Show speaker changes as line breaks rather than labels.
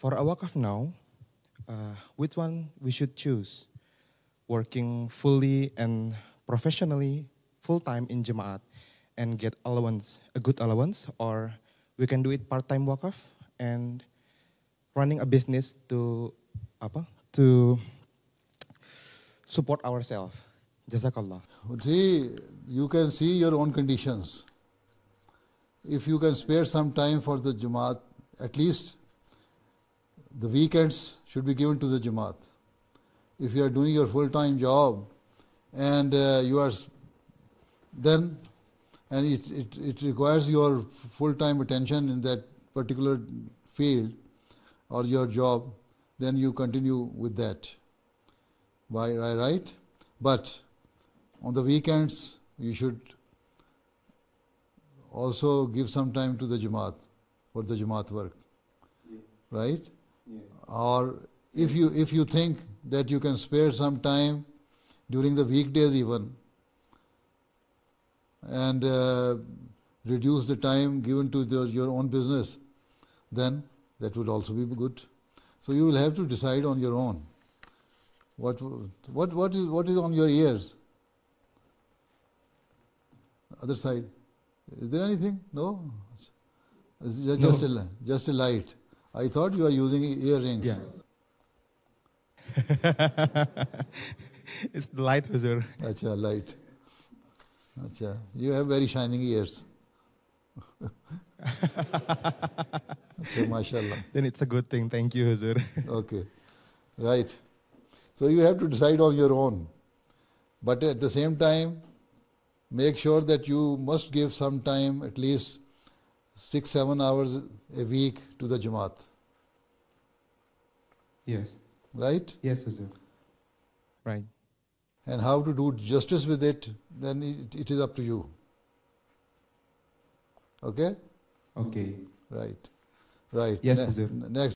For a wakaf now, uh, which one we should choose? Working fully and professionally, full-time in Jemaat and get allowance, a good allowance, or we can do it part-time wakaf and running a business to apa to support ourselves. Jazakallah. See, you can see your own conditions.
If you can spare some time for the Jamaat, at least the weekends should be given to the Jamaat. If you are doing your full time job and uh, you are then, and it, it, it requires your full time attention in that particular field or your job, then you continue with that. By right? But on the weekends, you should also give some time to the Jamaat for the Jamaat work. Right? Or if you if you think that you can spare some time during the weekdays even and uh, reduce the time given to the, your own business, then that would also be good. So you will have to decide on your own. What what what is what is on your ears? Other side. Is there anything? No. Just no. a just a light. I thought you were using earrings. Yeah. it's the light, Huzur. Acha, light. Acha. You have very shining ears. Acha, mashallah. Then it's a good thing. Thank you, Huzur. okay. Right. So you have to decide on your own. But at the same time, make sure that you must give some time, at least six, seven hours a week to the Jamaat. Yes. Right? Yes, Huzur. Right. And how to do justice with it, then it, it is up to you. Okay? Okay. Right. Right. Yes, ne- Next.